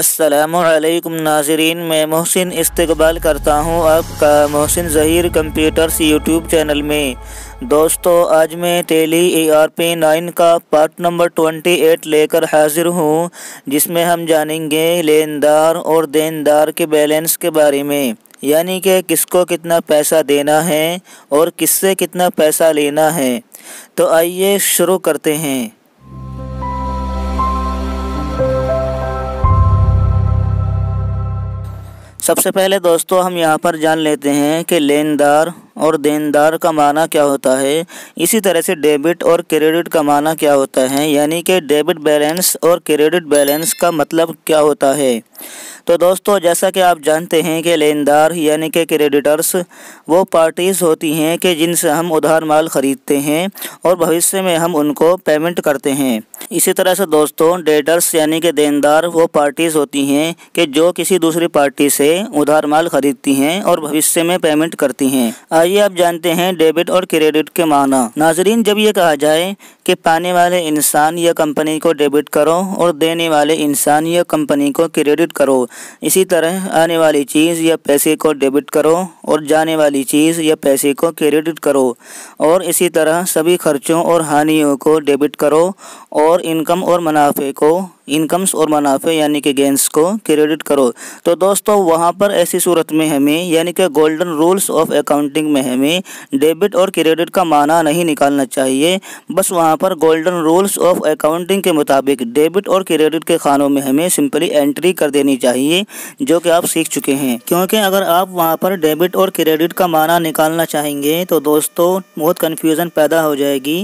असलकम नाजरीन मैं मोहसिन इस्तबाल करता हूँ आपका Mohsin Zaheer computers YouTube channel में दोस्तों आज मैं Tally E R P nine का पार्ट नंबर ट्वेंटी एट लेकर हाजिर हूँ जिसमें हम जानेंगे लेनदार और देनदार के बैलेंस के बारे में यानी कि किसको कितना पैसा देना है और किससे कितना पैसा लेना है तो आइए शुरू करते हैं सबसे पहले दोस्तों हम यहाँ पर जान लेते हैं कि लेनदार और देनदार का माना क्या होता है इसी तरह से डेबिट और क्रेडिट का माना क्या होता है यानी कि डेबिट बैलेंस और क्रेडिट बैलेंस का मतलब क्या होता है तो दोस्तों जैसा कि आप जानते हैं कि लेनदार यानी कि क्रेडिटर्स वो पार्टीज़ होती हैं कि जिनसे हम उधार माल ख़रीदते हैं और भविष्य में हम उनको पेमेंट करते हैं इसी तरह से दोस्तों डेटर्स यानी कि देनदार वो पार्टीज़ होती हैं कि जो किसी दूसरी पार्टी से उधार माल ख़रीदती हैं और भविष्य में पेमेंट करती हैं आइए आइए आप जानते हैं डेबिट और क्रेडिट के माना नाजरीन जब ये कहा जाए कि पाने वाले इंसान या कंपनी को डेबिट करो और देने वाले इंसान या कंपनी को क्रेडिट करो इसी तरह आने वाली चीज़ या पैसे को डेबिट करो और जाने वाली चीज़ या पैसे को क्रेडिट करो और इसी तरह सभी खर्चों और हानियों को डेबिट करो और इनकम और मुनाफे को इनकम्स और मुनाफे यानी कि गेंस को क्रेडिट करो तो दोस्तों वहाँ पर ऐसी सूरत में हमें यानी कि गोल्डन रूल्स ऑफ अकाउंटिंग में में हमें डेबिट और क्रेडिट का माना नहीं निकालना चाहिए बस वहाँ पर गोल्डन रूल्स ऑफ अकाउंटिंग के मुताबिक डेबिट और क्रेडिट के खानों में हमें सिंपली एंट्री कर देनी चाहिए जो कि आप सीख चुके हैं क्योंकि अगर आप वहाँ पर डेबिट और क्रेडिट का माना निकालना चाहेंगे तो दोस्तों बहुत कन्फ्यूज़न पैदा हो जाएगी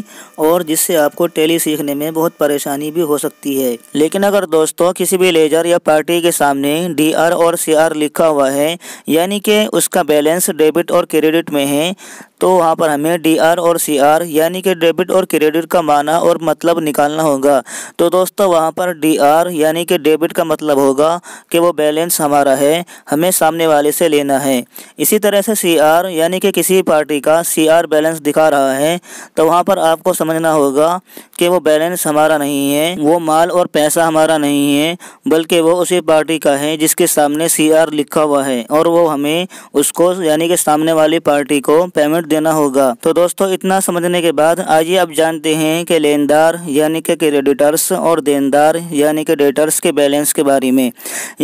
और जिससे आपको टेली सीखने में बहुत परेशानी भी हो सकती है लेकिन अगर दोस्तों किसी भी लेजर या पार्टी के सामने डी और सी लिखा हुआ है यानी कि उसका बैलेंस डेबिट और क्रेडिट में में हैं तो वहाँ पर हमें डी आर और सी आर यानी कि डेबिट और क्रेडिट का माना और मतलब निकालना होगा तो दोस्तों वहाँ पर डी आर यानी कि डेबिट का मतलब होगा कि वो बैलेंस हमारा है हमें सामने वाले से लेना है इसी तरह से सी आर यानी कि किसी पार्टी का सी आर बैलेंस दिखा रहा है तो वहाँ पर आपको समझना होगा कि वो बैलेंस हमारा नहीं है वो माल और पैसा हमारा नहीं है बल्कि वो उसी पार्टी का है जिसके सामने सी आर लिखा हुआ है और वो हमें उसको यानी कि सामने वाली पार्टी को पेमेंट देना होगा तो दोस्तों इतना समझने के बाद आइए आप जानते हैं कि लेनदार यानी कि क्रेडिटर्स और देनदार यानी कि डेटर्स के बैलेंस के बारे में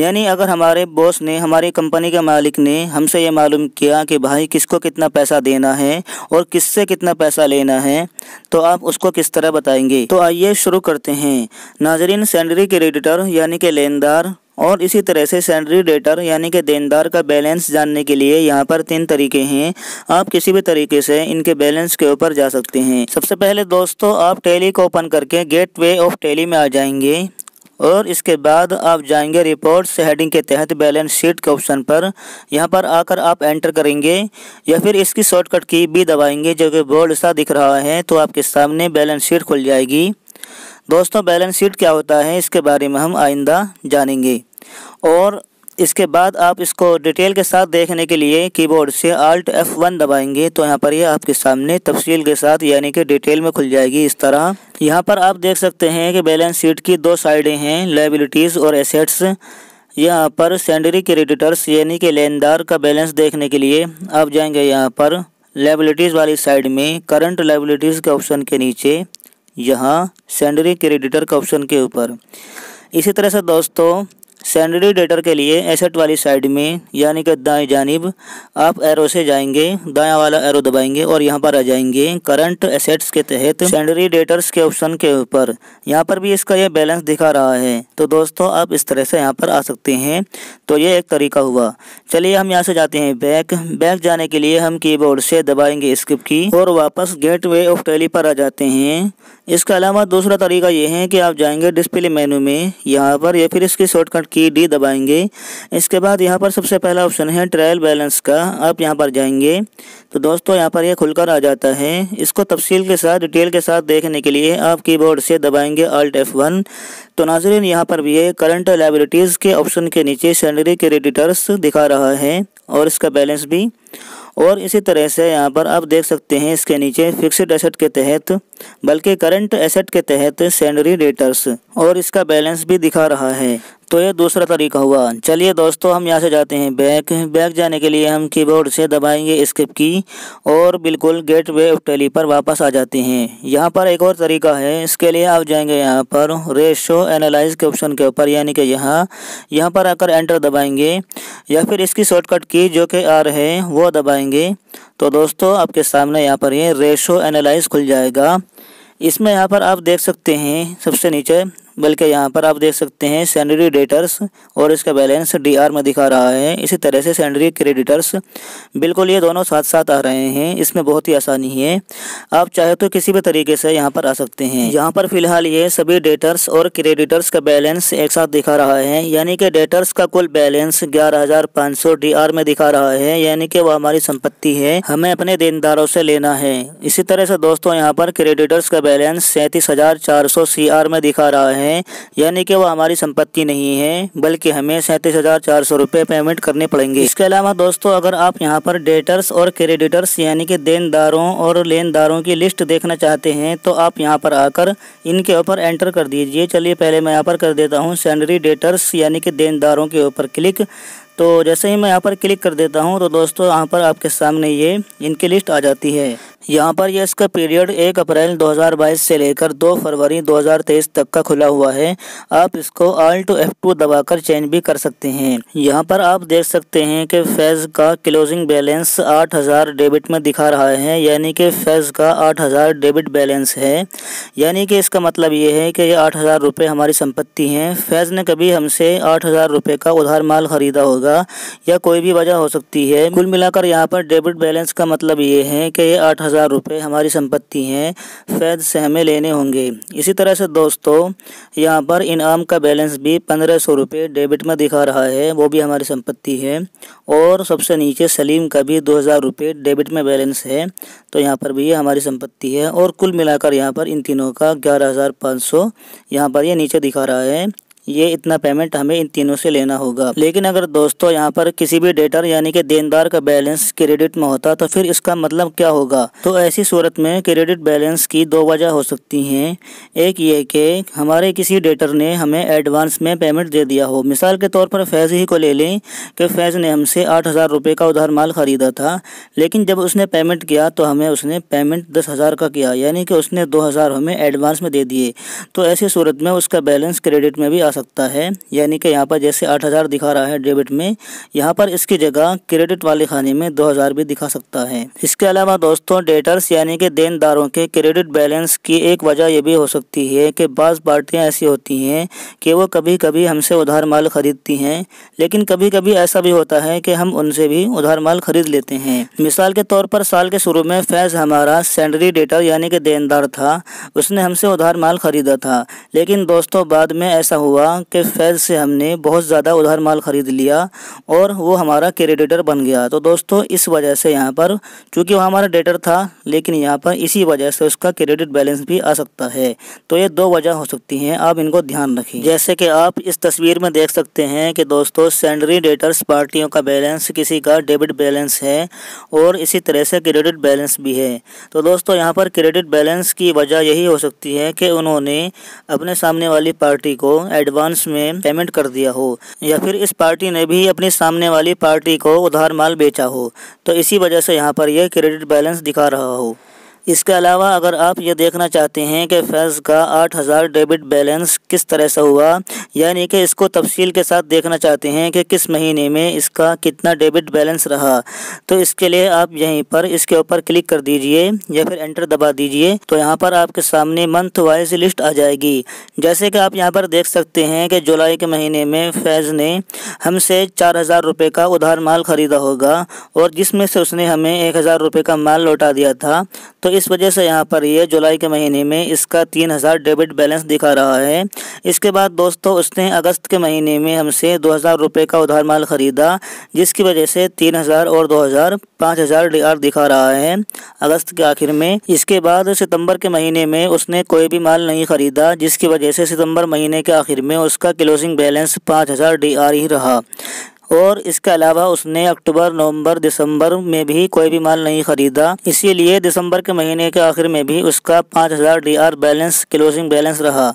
यानी अगर हमारे बॉस ने हमारी कंपनी के मालिक ने हमसे ये मालूम किया कि भाई किसको कितना पैसा देना है और किससे कितना पैसा लेना है तो आप उसको किस तरह बताएंगे तो आइए शुरू करते हैं नाजरीन सैलरी क्रेडिटर यानी कि लेनदार और इसी तरह से सैलरी डेटर यानी कि देनदार का बैलेंस जानने के लिए यहाँ पर तीन तरीके हैं आप किसी भी तरीके से इनके बैलेंस के ऊपर जा सकते हैं सबसे पहले दोस्तों आप टेली को ओपन करके वे ऑफ टेली में आ जाएंगे और इसके बाद आप जाएंगे रिपोर्ट्स हेडिंग के तहत बैलेंस शीट के ऑप्शन पर यहाँ पर आकर आप एंटर करेंगे या फिर इसकी शॉर्टकट की भी दबाएंगे जो कि बोल्ड सा दिख रहा है तो आपके सामने बैलेंस शीट खुल जाएगी दोस्तों बैलेंस शीट क्या होता है इसके बारे में हम आइंदा जानेंगे और इसके बाद आप इसको डिटेल के साथ देखने के लिए कीबोर्ड से आल्ट एफ़ वन दबाएंगे तो यहाँ पर ये यह आपके सामने तफसील के साथ यानी कि डिटेल में खुल जाएगी इस तरह यहाँ पर आप देख सकते हैं कि बैलेंस शीट की दो साइडें हैं लाइबिलिटीज़ और एसेट्स यहाँ पर सैंडरी क्रेडिटर्स यानी कि लेनदार का बैलेंस देखने के लिए आप जाएंगे यहाँ पर लाइबिलिटीज़ वाली साइड में करंट लाइबिलिटीज़ के ऑप्शन के नीचे यहाँ सेंडरी क्रेडिटर का ऑप्शन के ऊपर इसी तरह से दोस्तों सैंडरी डेटर के लिए एसेट वाली साइड में यानी कि दाएं जानब आप एरो से जाएंगे दाया वाला एरो दबाएंगे और यहां पर आ जाएंगे करंट एसेट्स के तहत सैंडरी डेटर्स के ऑप्शन के ऊपर यहाँ पर भी इसका यह बैलेंस दिखा रहा है तो दोस्तों आप इस तरह से यहाँ पर आ सकते हैं तो ये एक तरीका हुआ चलिए हम यहाँ से जाते हैं बैक बैक जाने के लिए हम की से दबाएंगे स्किप की और वापस गेट वे ऑफ टैली पर आ जाते हैं इसके अलावा दूसरा तरीका ये है कि आप जाएंगे डिस्प्ले मेनू में यहाँ पर या फिर इसकी शॉर्टकट की डी दबाएंगे इसके बाद यहाँ पर सबसे पहला ऑप्शन है ट्रायल बैलेंस का आप यहाँ पर जाएंगे तो दोस्तों यहाँ पर यह खुलकर आ जाता है इसको तफसील के साथ डिटेल के साथ देखने के लिए आप कीबोर्ड से दबाएंगे अल्ट एफ वन तो नाजरीन यहाँ पर भी ये करंट लाइबिलिटीज़ के ऑप्शन के नीचे सैलरी रेडिटर्स दिखा रहा है और इसका बैलेंस भी और इसी तरह से यहाँ पर आप देख सकते हैं इसके नीचे फिक्स्ड एसेट के तहत बल्कि करंट एसेट के तहत सैलरी रेटर्स और इसका बैलेंस भी दिखा रहा है तो ये दूसरा तरीका हुआ चलिए दोस्तों हम यहाँ से जाते हैं बैक बैक जाने के लिए हम कीबोर्ड से दबाएंगे स्किप की और बिल्कुल गेट वे ऑफ टेली पर वापस आ जाते हैं यहाँ पर एक और तरीका है इसके लिए आप जाएंगे यहाँ पर रेशो एनालाइज के ऑप्शन के ऊपर यानी कि यहाँ यहाँ पर आकर एंटर दबाएंगे या फिर इसकी शॉर्टकट की जो कि आर है वो दबाएंगे तो दोस्तों आपके सामने यहाँ पर ये रेशो एनालाइज खुल जाएगा इसमें यहाँ पर आप देख सकते हैं सबसे नीचे बल्कि यहाँ पर आप देख सकते हैं सैलरी डेटर्स और इसका बैलेंस डी में दिखा रहा है इसी तरह से सैलरी क्रेडिटर्स बिल्कुल ये दोनों साथ साथ आ रहे हैं इसमें बहुत ही आसानी है आप चाहे तो किसी भी तरीके से यहाँ पर आ सकते हैं यहाँ पर फिलहाल ये सभी डेटर्स और क्रेडिटर्स का बैलेंस एक साथ दिखा रहा है यानी कि डेटर्स का कुल बैलेंस ग्यारह हजार पाँच सौ डी आर में दिखा रहा है यानी कि वह हमारी संपत्ति है हमें अपने देनदारों से लेना है इसी तरह से दोस्तों यहाँ पर क्रेडिटर्स का बैलेंस सैंतीस हजार चार सौ सी आर में दिखा रहा है है यानी कि वो हमारी संपत्ति नहीं है बल्कि हमें सैंतीस हज़ार चार सौ रुपये पेमेंट करने पड़ेंगे इसके अलावा दोस्तों अगर आप यहाँ पर डेटर्स और क्रेडिटर्स यानी कि देनदारों और लेनदारों की लिस्ट देखना चाहते हैं तो आप यहाँ पर आकर इनके ऊपर एंटर कर दीजिए चलिए पहले मैं यहाँ पर कर देता हूँ सैलरी डेटर्स यानी कि देनदारों के ऊपर क्लिक तो जैसे ही मैं यहाँ पर क्लिक कर देता हूँ तो दोस्तों यहाँ पर आपके सामने ये इनकी लिस्ट आ जाती है यहाँ पर यह इसका पीरियड एक अप्रैल 2022 से लेकर 2 फरवरी 2023 तक का खुला हुआ है आप इसको आल्ट एफ टू दबाकर चेंज भी कर सकते हैं यहाँ पर आप देख सकते हैं कि फैज़ का क्लोजिंग बैलेंस 8000 डेबिट में दिखा रहा है यानी कि फैज़ का 8000 डेबिट बैलेंस है यानी कि इसका मतलब ये है कि ये आठ हज़ार हमारी संपत्ति हैं फैज़ ने कभी हमसे आठ हज़ार का उधार माल खरीदा होगा होगा या कोई भी वजह हो सकती है कुल मिलाकर यहाँ पर डेबिट बैलेंस का मतलब ये है कि ये आठ हज़ार रुपये हमारी संपत्ति हैं फैद से हमें लेने होंगे इसी तरह से दोस्तों यहाँ पर इनाम का बैलेंस भी पंद्रह सौ रुपये डेबिट में दिखा रहा है वो भी हमारी संपत्ति है और सबसे नीचे सलीम का भी दो हज़ार रुपये डेबिट में बैलेंस है तो यहाँ पर भी ये हमारी संपत्ति है और कुल मिलाकर यहाँ पर इन तीनों का ग्यारह हज़ार पाँच सौ यहाँ पर ये नीचे दिखा रहा है ये इतना पेमेंट हमें इन तीनों से लेना होगा लेकिन अगर दोस्तों यहाँ पर किसी भी डेटर यानी कि देनदार का बैलेंस क्रेडिट में होता तो फिर इसका मतलब क्या होगा तो ऐसी सूरत में क्रेडिट बैलेंस की दो वजह हो सकती हैं एक ये कि हमारे किसी डेटर ने हमें एडवांस में पेमेंट दे दिया हो मिसाल के तौर पर फैज़ ही को ले लें कि फैज़ ने हमसे आठ हज़ार रुपये का उधार माल ख़रीदा था लेकिन जब उसने पेमेंट किया तो हमें उसने पेमेंट दस हज़ार का किया यानी कि उसने दो हज़ार हमें एडवांस में दे दिए तो ऐसी सूरत में उसका बैलेंस क्रेडिट में भी आ सकता है यानी कि यहाँ पर जैसे 8000 दिखा रहा है डेबिट में यहाँ पर इसकी जगह क्रेडिट वाले खाने में 2000 भी दिखा सकता है इसके अलावा दोस्तों डेटर्स यानी कि देनदारों के क्रेडिट बैलेंस की एक वजह यह भी हो सकती है कि बाज़ पार्टियाँ ऐसी होती हैं कि वो कभी कभी हमसे उधार माल खरीदती हैं लेकिन कभी कभी ऐसा भी होता है कि हम उनसे भी उधार माल खरीद लेते हैं मिसाल के तौर पर साल के शुरू में फैज़ हमारा सैंडरी डेटर यानी कि देनदार था उसने हमसे उधार माल खरीदा था लेकिन दोस्तों बाद में ऐसा हुआ हुआ कि फैज़ से हमने बहुत ज़्यादा उधार माल ख़रीद लिया और वो हमारा क्रेडिटर बन गया तो दोस्तों इस वजह से यहाँ पर चूँकि वह हमारा डेटर था लेकिन यहाँ पर इसी वजह से उसका क्रेडिट बैलेंस भी आ सकता है तो ये दो वजह हो सकती हैं आप इनको ध्यान रखें जैसे कि आप इस तस्वीर में देख सकते हैं कि दोस्तों सैलरी डेटर्स पार्टियों का बैलेंस किसी का डेबिट बैलेंस है और इसी तरह से क्रेडिट बैलेंस भी है तो दोस्तों यहाँ पर क्रेडिट बैलेंस की वजह यही हो सकती है कि उन्होंने अपने सामने वाली पार्टी को एडवांस एडवांस में पेमेंट कर दिया हो या फिर इस पार्टी ने भी अपनी सामने वाली पार्टी को उधार माल बेचा हो तो इसी वजह से यहाँ पर यह क्रेडिट बैलेंस दिखा रहा हो इसके अलावा अगर आप ये देखना चाहते हैं कि फैज़ का 8000 डेबिट बैलेंस किस तरह से हुआ यानी कि इसको तफसील के साथ देखना चाहते हैं कि किस महीने में इसका कितना डेबिट बैलेंस रहा तो इसके लिए आप यहीं पर इसके ऊपर क्लिक कर दीजिए या फिर एंटर दबा दीजिए तो यहाँ पर आपके सामने मंथ वाइज लिस्ट आ जाएगी जैसे कि आप यहाँ पर देख सकते हैं कि जुलाई के महीने में फैज़ ने हमसे चार हज़ार रुपये का उधार माल ख़रीदा होगा और जिसमें से उसने हमें एक हज़ार रुपये का माल लौटा दिया था तो इस वजह से यहाँ पर ये जुलाई के महीने में इसका तीन हज़ार डेबिट बैलेंस दिखा रहा है इसके बाद दोस्तों उसने अगस्त के महीने में हमसे दो हज़ार रुपये का उधार माल ख़रीदा जिसकी वजह से तीन हज़ार और दो हज़ार पाँच हज़ार डी आर दिखा रहा है अगस्त के आखिर में इसके बाद सितंबर के महीने में उसने कोई भी माल नहीं ख़रीदा जिसकी वजह से सितंबर महीने के आखिर में उसका क्लोजिंग बैलेंस पाँच हज़ार डी आर ही रहा और इसके अलावा उसने अक्टूबर नवंबर दिसंबर में भी कोई भी माल नहीं खरीदा इसीलिए दिसंबर के महीने के आखिर में भी उसका पाँच हज़ार D R balance closing balance रहा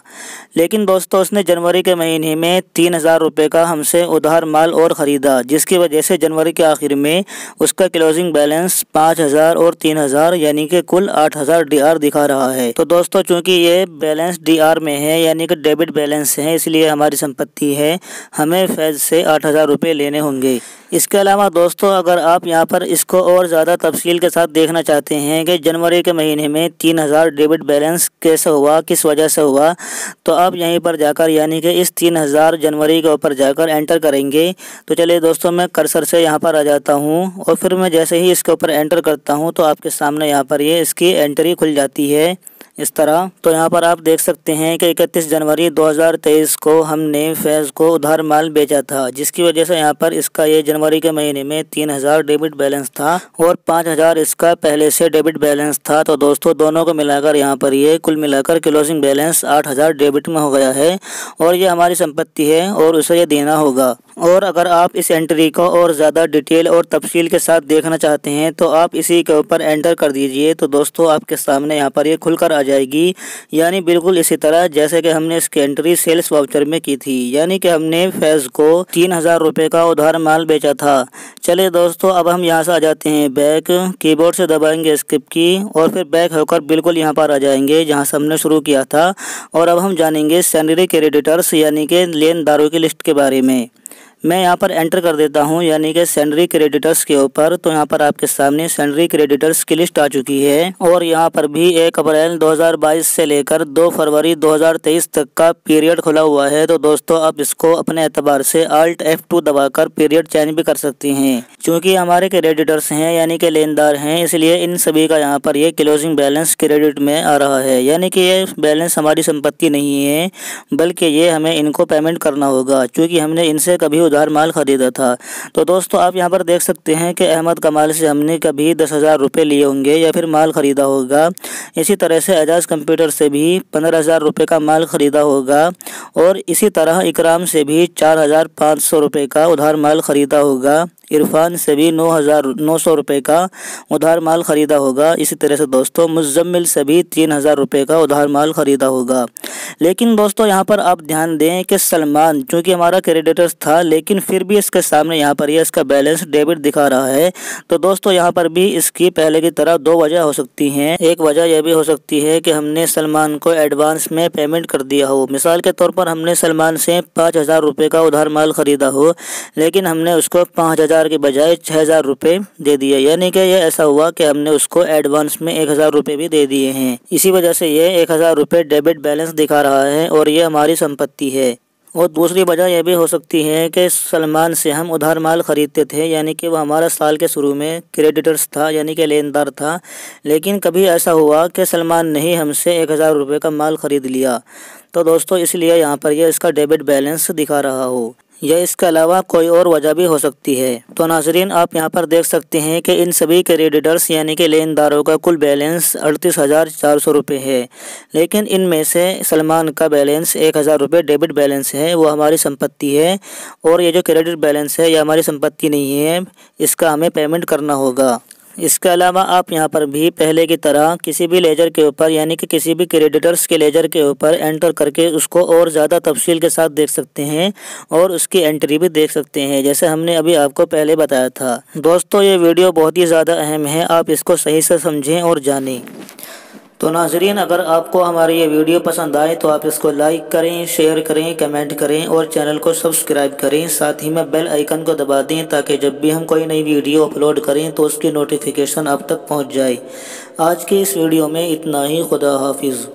लेकिन दोस्तों उसने जनवरी के महीने में तीन हज़ार रुपये का हमसे उधार माल और ख़रीदा जिसकी वजह से जनवरी के आखिर में उसका क्लोजिंग बैलेंस पाँच हज़ार और तीन हज़ार यानी कि कुल आठ हज़ार डी आर दिखा रहा है तो दोस्तों चूँकि ये बैलेंस डी आर में है यानी कि डेबिट बैलेंस है इसलिए हमारी संपत्ति है हमें फैज से आठ हज़ार रुपये लेने होंगे इसके अलावा दोस्तों अगर आप यहाँ पर इसको और ज़्यादा तफसील के साथ देखना चाहते हैं कि जनवरी के महीने में तीन हज़ार डेबिट बैलेंस कैसे हुआ किस वजह से हुआ तो आप यहीं पर जाकर यानी कि इस तीन हज़ार जनवरी के ऊपर जाकर एंटर करेंगे तो चलिए दोस्तों मैं कर्सर से यहाँ पर आ जाता हूँ और फिर मैं जैसे ही इसके ऊपर एंटर करता हूँ तो आपके सामने यहाँ पर ये यह इसकी एंट्री खुल जाती है इस तरह तो यहाँ पर आप देख सकते हैं कि 31 जनवरी 2023 को हमने फैज़ को उधार माल बेचा था जिसकी वजह से यहाँ पर इसका ये जनवरी के महीने में 3000 डेबिट बैलेंस था और 5000 इसका पहले से डेबिट बैलेंस था तो दोस्तों दोनों को मिलाकर यहाँ पर ये कुल मिलाकर क्लोजिंग बैलेंस 8000 डेबिट में हो गया है और ये हमारी संपत्ति है और उसे ये देना होगा और अगर आप इस एंट्री को और ज़्यादा डिटेल और तफसील के साथ देखना चाहते हैं तो आप इसी के ऊपर एंटर कर दीजिए तो दोस्तों आपके सामने यहाँ पर ये खुलकर आ जाएगी यानी बिल्कुल इसी तरह जैसे कि हमने इसकी एंट्री सेल्स वाउचर में की थी यानी कि हमने फैज़ को तीन हज़ार रुपये का उधार माल बेचा था चले दोस्तों अब हम यहाँ से आ जाते हैं बैक कीबोर्ड से दबाएंगे स्किप की और फिर बैक होकर बिल्कुल यहाँ पर आ जाएंगे जहाँ से हमने शुरू किया था और अब हम जानेंगे सैलरी क्रेडिटर्स यानी कि लेनदारों की लिस्ट के बारे में मैं यहाँ पर एंटर कर देता हूँ यानी कि सैलरी क्रेडिटर्स के ऊपर तो यहाँ पर आपके सामने सैलरी क्रेडिटर्स की लिस्ट आ चुकी है और यहाँ पर भी एक अप्रैल 2022 से लेकर 2 फरवरी 2023 तक का पीरियड खुला हुआ है तो दोस्तों आप इसको अपने एतबार से अल्ट एफ टू दबा पीरियड चेंज भी कर सकती हैं चूँकि हमारे क्रेडिटर्स हैं यानी कि लेनदार हैं इसलिए इन सभी का यहाँ पर ये क्लोजिंग बैलेंस क्रेडिट में आ रहा है यानी कि ये बैलेंस हमारी संपत्ति नहीं है बल्कि ये हमें इनको पेमेंट करना होगा चूँकि हमने इनसे कभी उधार माल खरीदा था तो दोस्तों आप यहाँ पर देख सकते हैं कि अहमद कमाल से हमने कभी दस हज़ार रुपये लिए होंगे या फिर माल ख़रीदा होगा इसी तरह से एजाज कंप्यूटर से भी पंद्रह हज़ार रुपये का माल ख़रीदा होगा और इसी तरह इकराम से भी चार हज़ार पाँच सौ रुपये का उधार माल ख़रीदा होगा इरफान से भी नौ हज़ार नौ सौ रुपये का उधार माल ख़रीदा होगा इसी तरह से दोस्तों मुजम्मिल से भी तीन हज़ार रुपये का उधार माल ख़रीदा होगा लेकिन दोस्तों यहाँ पर आप ध्यान दें कि सलमान चूँकि हमारा क्रेडिटर्स था लेकिन फिर भी इसके सामने यहाँ पर यह इसका बैलेंस डेबिट दिखा रहा है तो दोस्तों यहाँ पर भी इसकी पहले की तरह दो वजह हो सकती हैं एक वजह यह भी हो सकती है कि हमने सलमान को एडवांस में पेमेंट कर दिया हो मिसाल के तौर पर हमने सलमान से पाँच हज़ार रुपये का उधार माल ख़रीदा हो लेकिन हमने उसको पाँच हज़ार हज़ार के बजाय छः हज़ार रुपये दे दिए यानी कि यह ऐसा हुआ कि हमने उसको एडवांस में एक हज़ार रुपये भी दे दिए हैं इसी वजह से यह एक हज़ार रुपये डेबिट बैलेंस दिखा रहा है और यह हमारी संपत्ति है और दूसरी वजह यह भी हो सकती है कि सलमान से हम उधार माल ख़रीदते थे यानी कि वह हमारा साल के शुरू में क्रेडिटर्स था यानी कि लेनदार था लेकिन कभी ऐसा हुआ कि सलमान ने ही हमसे एक हज़ार रुपये का माल ख़रीद लिया तो दोस्तों इसलिए यहाँ पर यह इसका डेबिट बैलेंस दिखा रहा हो या इसके अलावा कोई और वजह भी हो सकती है तो नाजरीन आप यहाँ पर देख सकते हैं कि इन सभी क्रेडिटर्स यानी कि लेनदारों का कुल बैलेंस अड़तीस हज़ार चार सौ रुपये है लेकिन इनमें से सलमान का बैलेंस एक हज़ार रुपये डेबिट बैलेंस है वो हमारी संपत्ति है और ये जो क्रेडिट बैलेंस है ये हमारी संपत्ति नहीं है इसका हमें पेमेंट करना होगा इसके अलावा आप यहाँ पर भी पहले की तरह किसी भी लेजर के ऊपर यानी कि किसी भी क्रेडिटर्स के लेजर के ऊपर एंटर करके उसको और ज़्यादा तफसील के साथ देख सकते हैं और उसकी एंट्री भी देख सकते हैं जैसे हमने अभी आपको पहले बताया था दोस्तों ये वीडियो बहुत ही ज़्यादा अहम है आप इसको सही से समझें और जानें तो नाजरीन अगर आपको हमारी ये वीडियो पसंद आए तो आप इसको लाइक करें शेयर करें कमेंट करें और चैनल को सब्सक्राइब करें साथ ही में बेल आइकन को दबा दें ताकि जब भी हम कोई नई वीडियो अपलोड करें तो उसकी नोटिफिकेशन आप तक पहुंच जाए आज के इस वीडियो में इतना ही खुदा हाफिज़